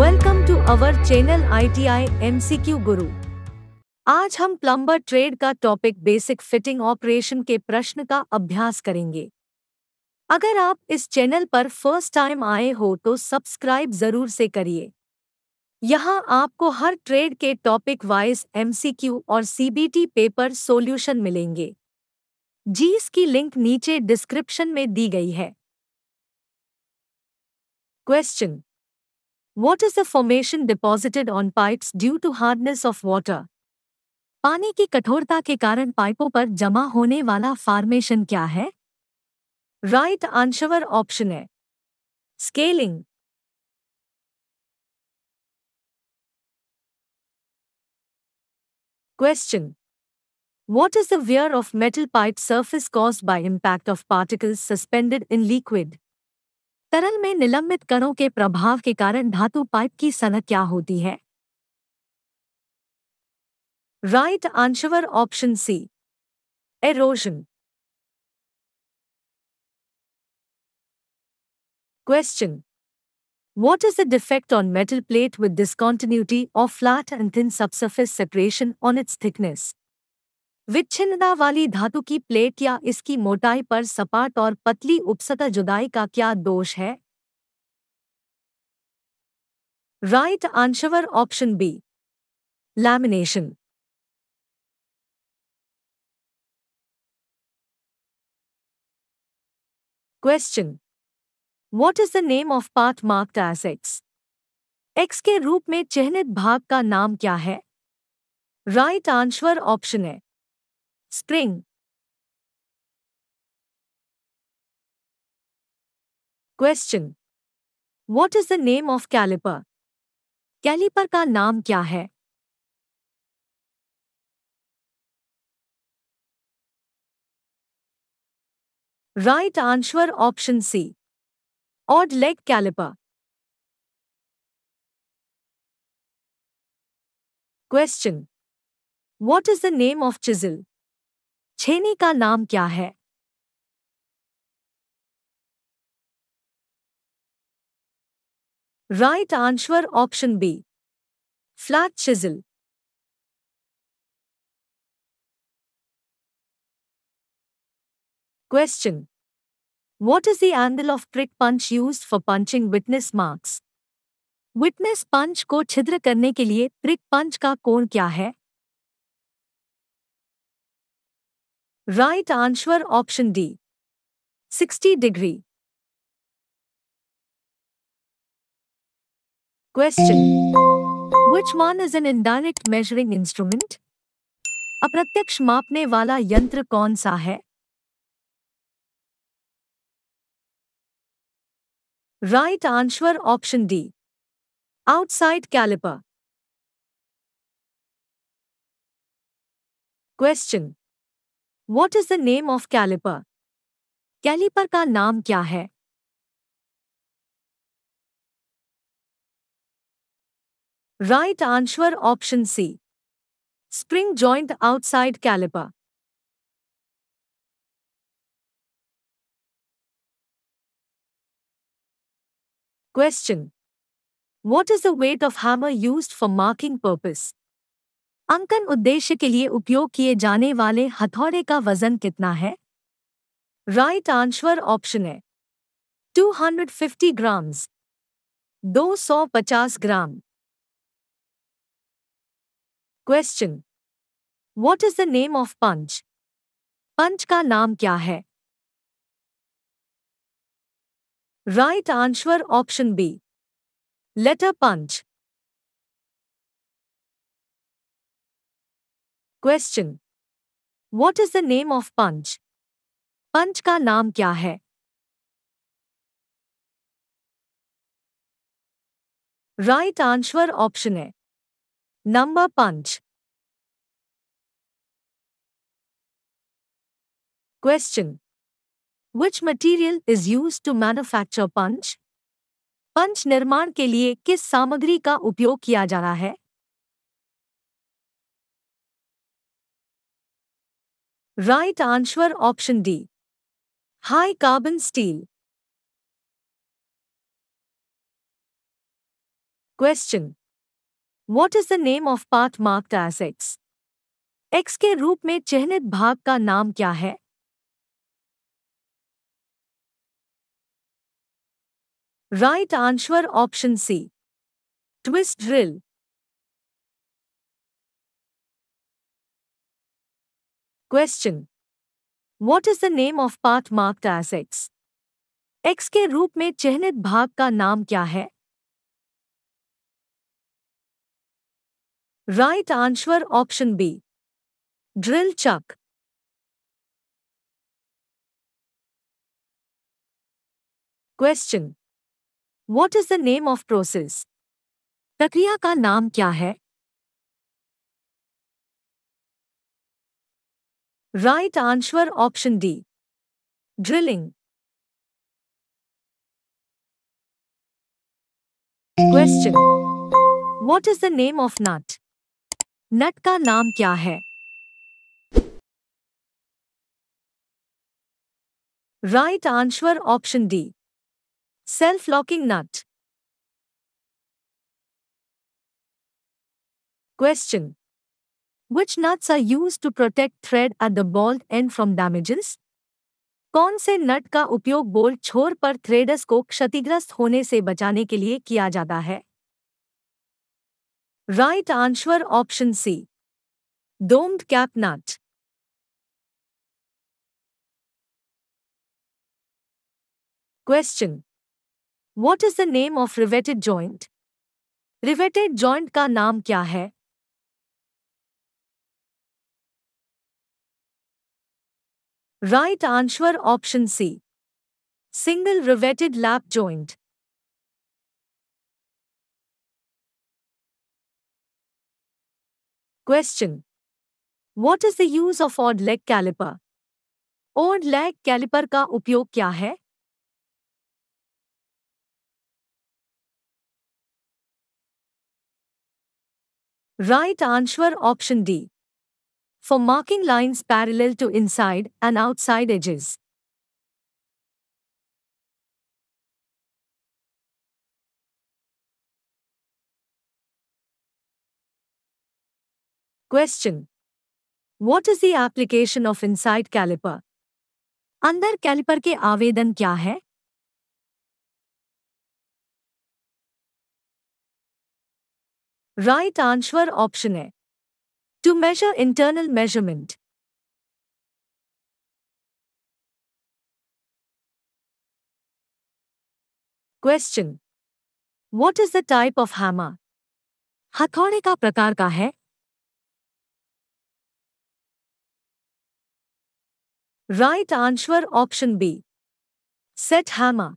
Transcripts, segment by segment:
Welcome to our channel ITI MCQ Guru आज हम plumber trade का टॉपिक बेसिक फिटिंग ऑपरेशन के प्रश्न का अभ्यास करेंगे अगर आप इस चैनल पर फर्स्ट टाइम आए हो तो सब्सक्राइब जरूर से करिए यहाँ आपको हर ट्रेड के टॉपिक वाइज एमसीक्यू और सीबीटी पेपर सॉल्यूशन मिलेंगे जीस की लिंक नीचे डिस्क्रिप्शन में दी गई है question What is the formation deposited on pipes due to hardness of water? पानी की कठोरता के कारण पाइपों पर जमा होने वाला फॉर्मेशन क्या है राइट आंसर ऑप्शन है scaling Question What is the wear of metal pipe surface caused by impact of particles suspended in liquid? तरल में निलंबित कणों के प्रभाव के कारण धातु पाइप की सनक क्या होती है right answer option C erosion question what is the defect on metal plate with discontinuity of flat and thin subsurface separation on its thickness विच्छिन्नता वाली धातु की प्लेट या इसकी मोटाई पर सपाट और पतली उपसतह जुदाई का क्या दोष है right answer option B lamination question what is the name of path marked as X X के रूप में चिन्हित भाग का नाम क्या है राइट आंसर ऑप्शन है spring question what is the name of caliper caliper का नाम क्या है right answer option C odd leg caliper question what is the name of chisel छेनी का नाम क्या है right answer option B flat chisel question what is the angle of trick punch use for punching witness marks witness punch को छिद्र करने के लिए ट्रिक पंच का कोण क्या है right answer option D sixty degree question which man is an indirect measuring instrument अप्रत्यक्ष मापने वाला यंत्र कौन सा है right answer option D outside caliper question What is the name of caliper? Caliper ka naam kya hai? Right answer option C. Spring joint outside caliper. Question. What is the weight of hammer used for marking purpose? अंकन उद्देश्य के लिए उपयोग किए जाने वाले हथौड़े का वजन कितना है राइट आंसर ऑप्शन है 250 grams 250 gram question what is the name of punch punch का नाम क्या है right answer option B letter punch question what is the name of punch punch का नाम क्या है राइट आंसर ऑप्शन है number punch question which material is use to manufacture punch punch निर्माण के लिए किस सामग्री का उपयोग किया जा रहा है right answer option D high carbon steel question what is the name of part marked as X X के रूप में चिन्हित भाग का नाम क्या है right answer option C twist drill question what is the name of path marked as X X के रूप में चिन्हित भाग का नाम क्या है right answer option B drill chuck question what is the name of process प्रक्रिया का नाम क्या है Right answer option D. Drilling. Question. What is the name of nut? Nut ka naam kya hai? Right answer option D. Self-locking nut. Question. Which nuts are used to protect thread at the ball end from damages? कौन से नट का उपयोग बोल छोर पर threads को क्षतिग्रस्त होने से बचाने के लिए किया जाता है right answer option C domed cap nut question what is the name of riveted joint riveted joint का नाम क्या है Right answer option C. Single riveted lap joint. Question. What is the use of odd leg caliper? Odd leg caliper का उपयोग क्या है Right answer option D. for marking lines parallel to inside and outside edges. Question. What is the application of inside caliper? अंदर caliper के आवेदन क्या है right answer option है To measure internal measurement. Question. What is the type of hammer? हथौड़े ka prakar ka hai? Right answer option B. Set hammer.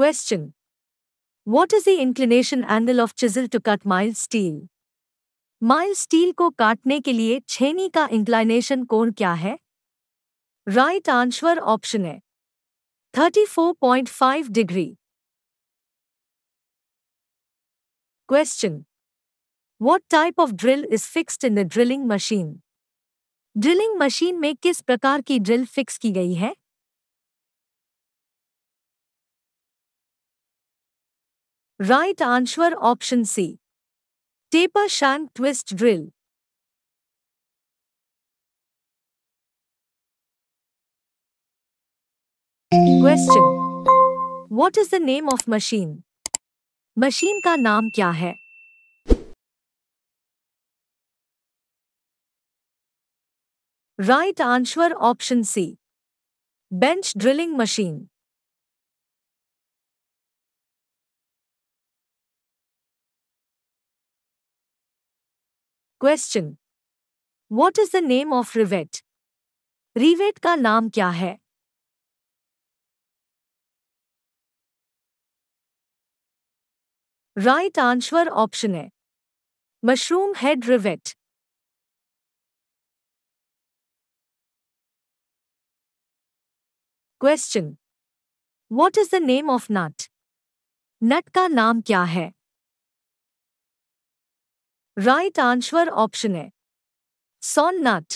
Question. What is the inclination angle of chisel to cut mild steel? Mild steel को काटने के लिए छेनी का inclination कोण क्या है राइट आंसर ऑप्शन है 34.5 degree question What type of drill is fixed in the drilling machine? Drilling machine में किस प्रकार की ड्रिल फिक्स की गई है right answer option C taper shank twist drill question what is the name of machine machine का नाम क्या है right answer option C bench drilling machine question what is the name of rivet rivet का नाम क्या है right answer option है mushroom head rivet question what is the name of nut nut का नाम क्या है राइट आंसर ऑप्शन है सोन nut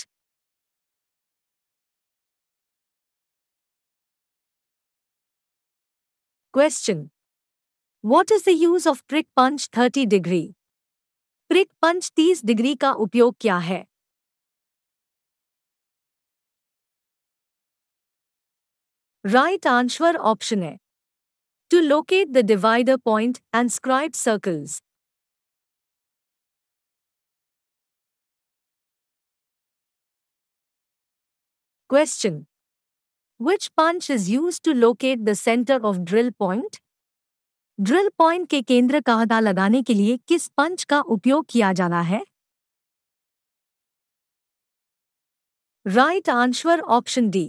question what is the use of prick punch thirty degree prick punch तीस डिग्री का उपयोग क्या है राइट आंसर ऑप्शन है to locate the divider point and scribe circles Question. Which punch is used to locate the center of drill point? Drill point के केंद्र का पता लगाने के लिए किस पंच का उपयोग किया जाना है right answer option D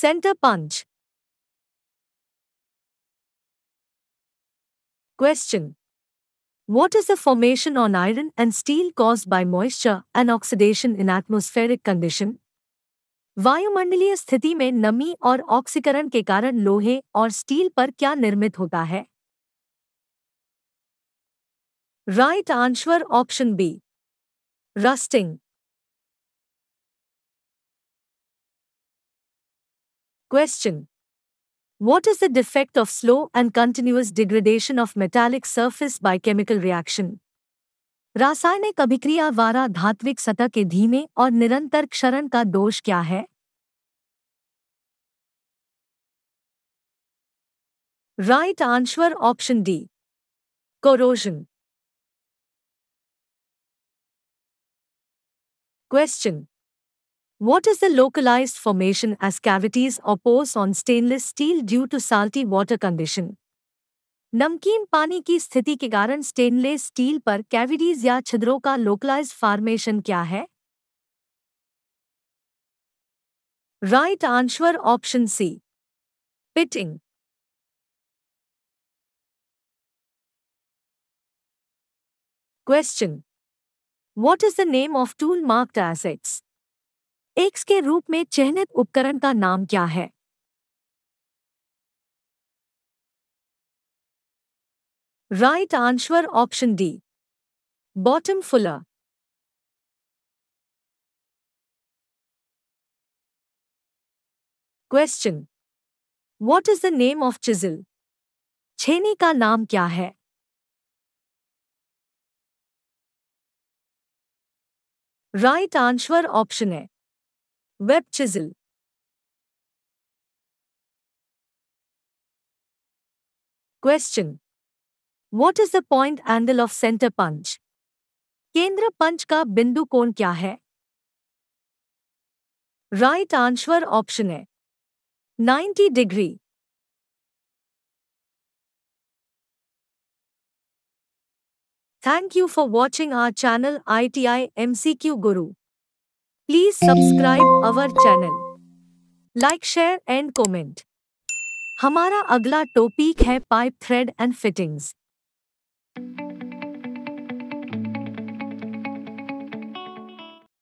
centre punch question what is the formation on iron and steel cause by moisture and oxidation in atmospheric condition वायुमंडलीय स्थिति में नमी और ऑक्सीकरण के कारण लोहे और स्टील पर क्या निर्मित होता है right answer option B rusting question what is the defect of slow and continuous degradation of metallic surface by chemical reaction रासायनिक अभिक्रिया वारा धात्विक सतह के धीमे और निरंतर क्षरण का दोष क्या है right answer option D corrosion question what is the localise formation as cavities oppose on stainless steel due to salty water condition नमकीन पानी की स्थिति के कारण स्टेनलेस स्टील पर कैविटीज या छिद्रों का लोकलाइज फॉर्मेशन क्या है right answer option C pitting question what is the name of tool marked assets X के रूप में चिन्हित उपकरण का नाम क्या है right answer option D bottom fuller question what is the name of chisel छेनी का नाम क्या है राइट आंसर ऑप्शन है web chisel question what is the point angle of centre punch केंद्र पंच का बिंदु कोण क्या है राइट आंसर ऑप्शन है 90 degree thank you for watching our channel I T I M C Q Guru please subscribe our channel like share and comment हमारा अगला topic है पाइप थ्रेड एंड फिटिंग्स